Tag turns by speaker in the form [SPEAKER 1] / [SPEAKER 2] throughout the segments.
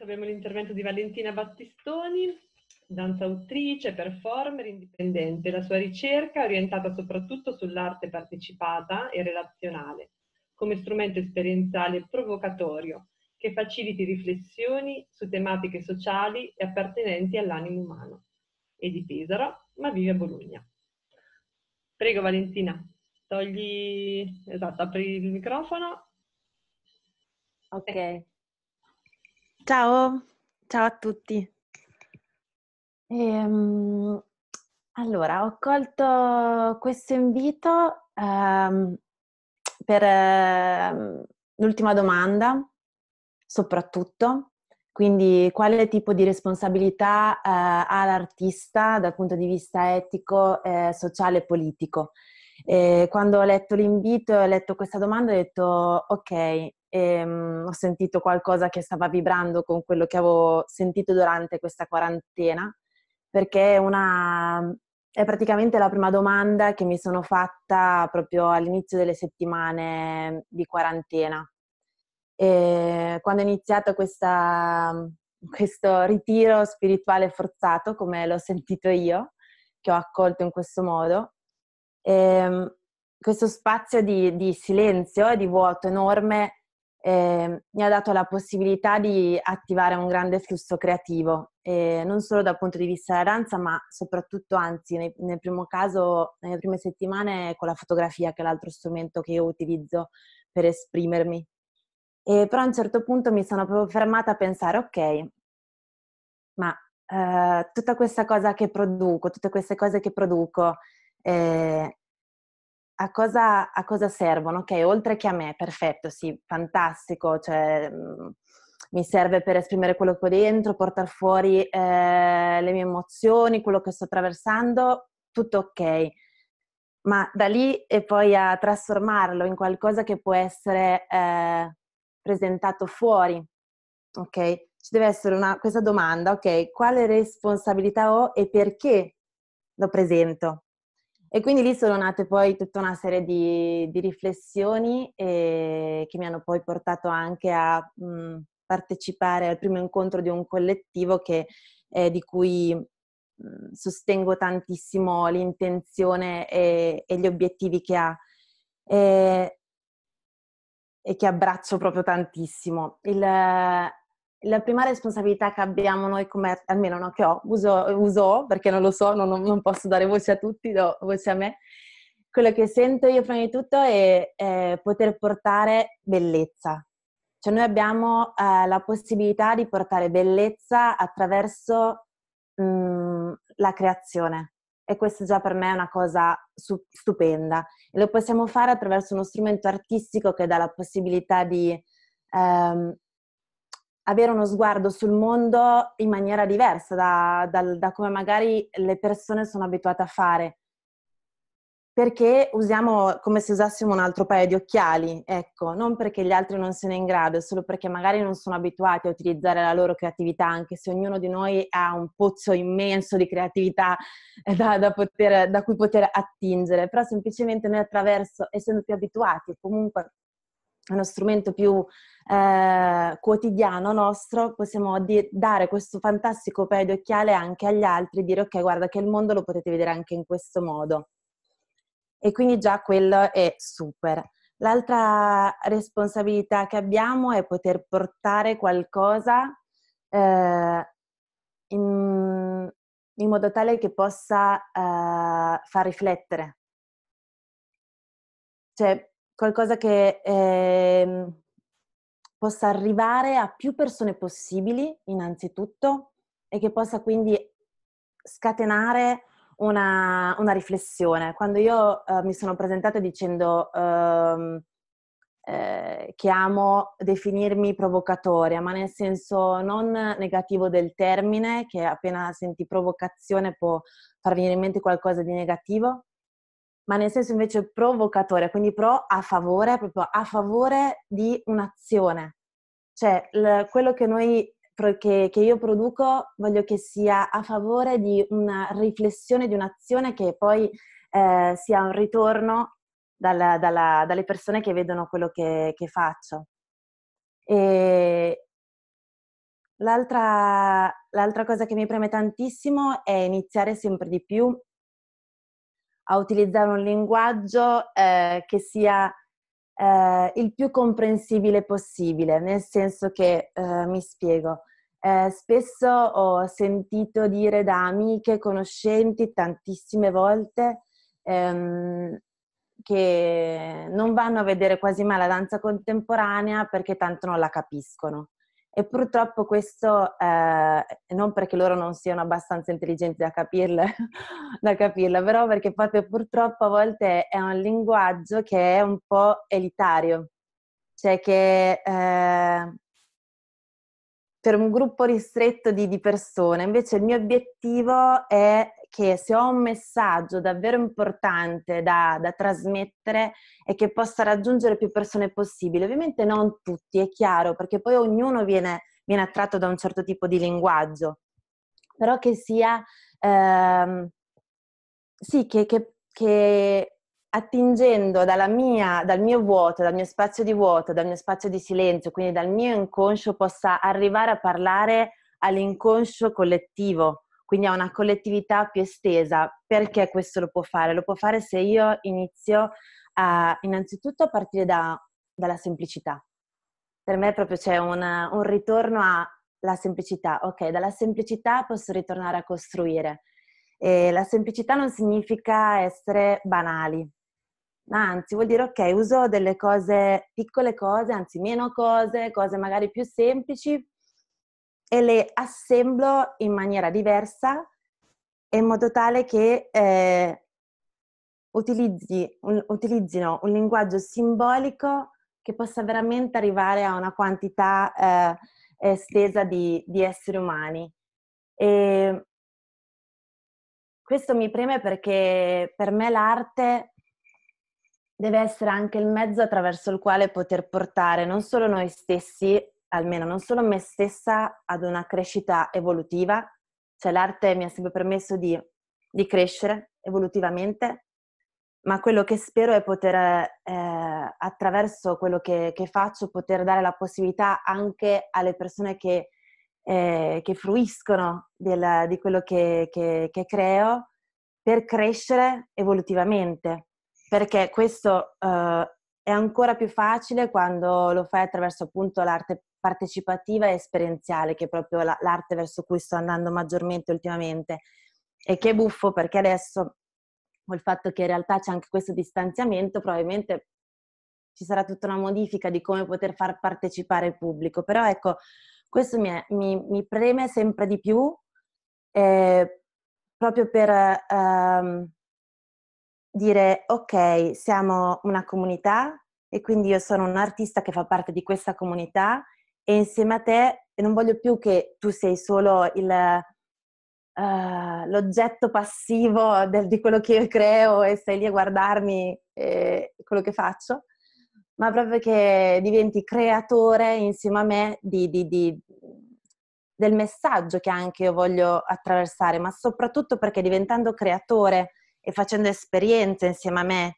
[SPEAKER 1] abbiamo l'intervento di Valentina Battistoni, danzautrice, performer indipendente. La sua ricerca è orientata soprattutto sull'arte partecipata e relazionale, come strumento esperienziale provocatorio, che faciliti riflessioni su tematiche sociali e appartenenti all'animo umano. È di Pesaro, ma vive a Bologna. Prego Valentina, togli, esatto, apri il microfono. Ok. Ciao, ciao a tutti. Ehm, allora, ho colto questo invito ehm, per ehm, l'ultima domanda, soprattutto, quindi quale tipo di responsabilità eh, ha l'artista dal punto di vista etico, eh, sociale e politico? E quando ho letto l'invito e ho letto questa domanda ho detto ok, ehm, ho sentito qualcosa che stava vibrando con quello che avevo sentito durante questa quarantena, perché una, è praticamente la prima domanda che mi sono fatta proprio all'inizio delle settimane di quarantena e quando è iniziato questa, questo ritiro spirituale forzato, come l'ho sentito io, che ho accolto in questo modo, e ehm, questo spazio di, di silenzio e di vuoto enorme eh, mi ha dato la possibilità di attivare un grande flusso creativo, eh, non solo dal punto di vista della danza, ma soprattutto, anzi, nel, nel, primo caso, nelle prime settimane con la fotografia, che è l'altro strumento che io utilizzo per esprimermi. E però a un certo punto mi sono proprio fermata a pensare, ok, ma eh, tutta questa cosa che produco, tutte queste cose che produco, eh, a, cosa, a, cosa, servono? Ok, oltre che a me, perfetto, sì, fantastico, cioè, mm, mi serve per esprimere quello che ho dentro, portare fuori eh, le mie emozioni, quello che sto attraversando, tutto ok ma da lì e poi a trasformarlo in qualcosa che può essere eh, presentato fuori, ok? Ci deve essere una, questa domanda, ok? Quale responsabilità ho e perché lo presento? E quindi lì sono nate poi tutta una serie di, di riflessioni eh, che mi hanno poi portato anche a mh, mm, partecipare al primo incontro di un collettivo che, eh, di cui mh, mm, sostengo tantissimo l'intenzione e, e, gli obiettivi che ha. Eh, e che abbraccio proprio tantissimo. Il, la prima responsabilità che abbiamo noi come, almeno no, che ho, uso, uso perché non lo so, non, non, posso dare voce a tutti, do voce a me. Quello che sento io prima di tutto è, è poter portare bellezza. Cioè noi abbiamo eh, la possibilità di portare bellezza attraverso mh, mm, la creazione e questo già per me è una cosa stupenda e lo possiamo fare attraverso uno strumento artistico che dà la possibilità di ehm, avere uno sguardo sul mondo in maniera diversa da, da, da come magari le persone sono abituate a fare perché usiamo come se usassimo un altro paio di occhiali, ecco, non perché gli altri non siano in grado, è solo perché magari non sono abituati a utilizzare la loro creatività, anche se ognuno di noi ha un pozzo immenso di creatività eh, da, da, poter, da cui poter attingere, però semplicemente noi attraverso, essendo più abituati comunque uno strumento più eh, quotidiano nostro, possiamo di- dare questo fantastico paio di occhiali anche agli altri, dire ok, guarda che il mondo lo potete vedere anche in questo modo e quindi già quello è super. L'altra responsabilità che abbiamo è poter portare qualcosa eh, in, in, modo tale che possa eh, far riflettere. Cioè qualcosa che eh, possa arrivare a più persone possibili, innanzitutto, e che possa quindi scatenare una, una riflessione. Quando io eh, mi sono presentata dicendo ehm, eh, che amo definirmi provocatoria, ma nel senso non negativo del termine, che appena senti provocazione può far venire in mente qualcosa di negativo, ma nel senso invece provocatoria, quindi pro a favore, proprio a favore di un'azione. Cioè, l- quello che noi che, che io produco voglio che sia a favore di una riflessione, di un'azione che poi eh, sia un ritorno dalla, dalla, dalle persone che vedono quello che, che faccio. E l'altra, l'altra cosa che mi preme tantissimo è iniziare sempre di più a utilizzare un linguaggio eh, che sia eh, il più comprensibile possibile, nel senso che, eh, mi spiego, eh, spesso ho sentito dire da amiche, conoscenti, tantissime volte, ehm, che non vanno a vedere quasi mai la danza contemporanea perché tanto non la capiscono. E purtroppo questo, eh, non perché loro non siano abbastanza intelligenti da capirla, da capirla, però perché proprio purtroppo a volte è un linguaggio che è un po' elitario, cioè che eh, per un gruppo ristretto di, di persone, invece il mio obiettivo è che se ho un messaggio davvero importante da, da trasmettere e che possa raggiungere più persone possibile. Ovviamente non tutti, è chiaro, perché poi ognuno viene, viene attratto da un certo tipo di linguaggio, però che sia, ehm, sì, che, che, che attingendo mia, dal mio vuoto, dal mio spazio di vuoto, dal mio spazio di silenzio, quindi dal mio inconscio, possa arrivare a parlare all'inconscio collettivo quindi a una collettività più estesa. Perché questo lo può fare? Lo può fare se io inizio a, innanzitutto a partire da, dalla semplicità. Per me proprio c'è una, un ritorno alla semplicità. Ok, dalla semplicità posso ritornare a costruire. E la semplicità non significa essere banali, ma anzi vuol dire ok, uso delle cose, piccole cose, anzi meno cose, cose magari più semplici e le assemblo in maniera diversa in modo tale che eh, utilizzi, un, utilizzino un linguaggio simbolico che possa veramente arrivare a una quantità eh, estesa di, di, esseri umani. E questo mi preme perché per me l'arte deve essere anche il mezzo attraverso il quale poter portare non solo noi stessi almeno non solo me stessa, ad una crescita evolutiva, cioè l'arte mi ha sempre permesso di, di crescere evolutivamente, ma quello che spero è poter, eh, attraverso quello che, che, faccio, poter dare la possibilità anche alle persone che, eh, che fruiscono del, di quello che, che, creo per crescere evolutivamente, perché questo eh, è ancora più facile quando lo fai attraverso appunto l'arte partecipativa e esperienziale, che è proprio la, l'arte verso cui sto andando maggiormente ultimamente. E che è buffo perché adesso, col fatto che in realtà c'è anche questo distanziamento, probabilmente ci sarà tutta una modifica di come poter far partecipare il pubblico. Però ecco, questo mi, è, mi, mi preme sempre di più, eh, proprio per eh, dire, ok, siamo una comunità e quindi io sono un artista che fa parte di questa comunità e insieme a te non voglio più che tu sei solo il, Uh, l'oggetto passivo del, di quello che io creo e stai lì a guardarmi eh, quello che faccio, ma proprio che diventi creatore insieme a me di, di, di, del messaggio che anche io voglio attraversare, ma soprattutto perché diventando creatore e facendo esperienze insieme a me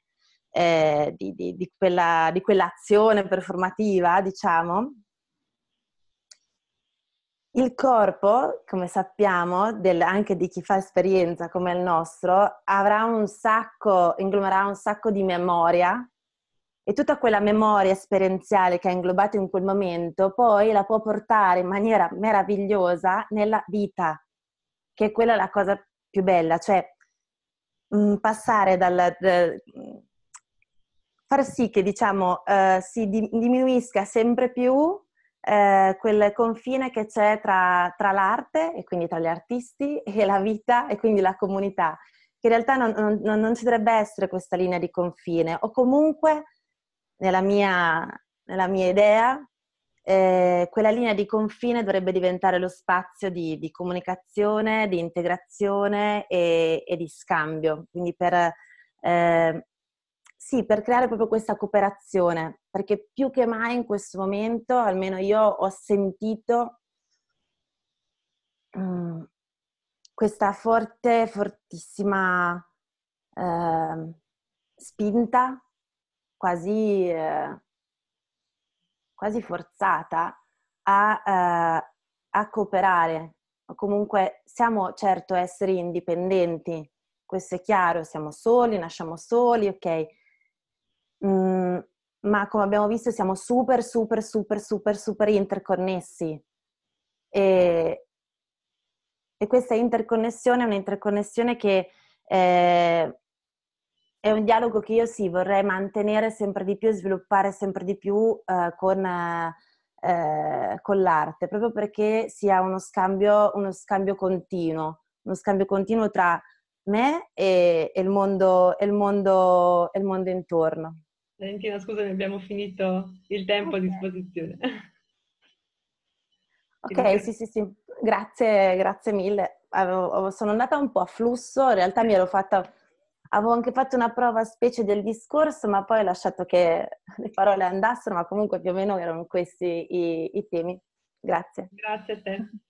[SPEAKER 1] eh, quella, di quell'azione performativa, diciamo, il corpo, come sappiamo, del, anche di chi fa esperienza come il nostro, avrà un sacco, inglomerà un sacco di memoria e tutta quella memoria esperienziale che ha inglobato in quel momento poi la può portare in maniera meravigliosa nella vita, che è quella la cosa più bella, cioè mh, mm, passare dal... De, far sì che diciamo uh, si di, diminuisca sempre più eh, quel confine che c'è tra, tra, l'arte e quindi tra gli artisti e la vita e quindi la comunità, che in realtà non, non, non ci dovrebbe essere questa linea di confine o comunque nella mia, nella mia idea eh, quella linea di confine dovrebbe diventare lo spazio di, di comunicazione, di integrazione e, e, di scambio, quindi per eh, sì, per creare proprio questa cooperazione, perché più che mai in questo momento, almeno io ho sentito um, questa forte, fortissima eh, spinta, quasi, eh, quasi, forzata, a, eh, a cooperare. O comunque siamo certo esseri indipendenti, questo è chiaro, siamo soli, nasciamo soli, ok, Mm, ma come abbiamo visto siamo super, super, super, super, super interconnessi. E, e questa interconnessione è un'interconnessione che eh, è un dialogo che io sì vorrei mantenere sempre di più e sviluppare sempre di più eh, con, eh, con, l'arte, proprio perché sia uno scambio, uno scambio continuo, uno scambio continuo tra me e, e, il, mondo, e, il, mondo, e il mondo intorno. Valentina, scusami, abbiamo finito il tempo okay. a disposizione. Ok, sì, sì, sì, grazie, grazie mille. Avevo, sono andata un po' a flusso, in realtà mi ero fatta, avevo anche fatto una prova specie del discorso, ma poi ho lasciato che le parole andassero, ma comunque più o meno erano questi i, i temi. Grazie. Grazie a te.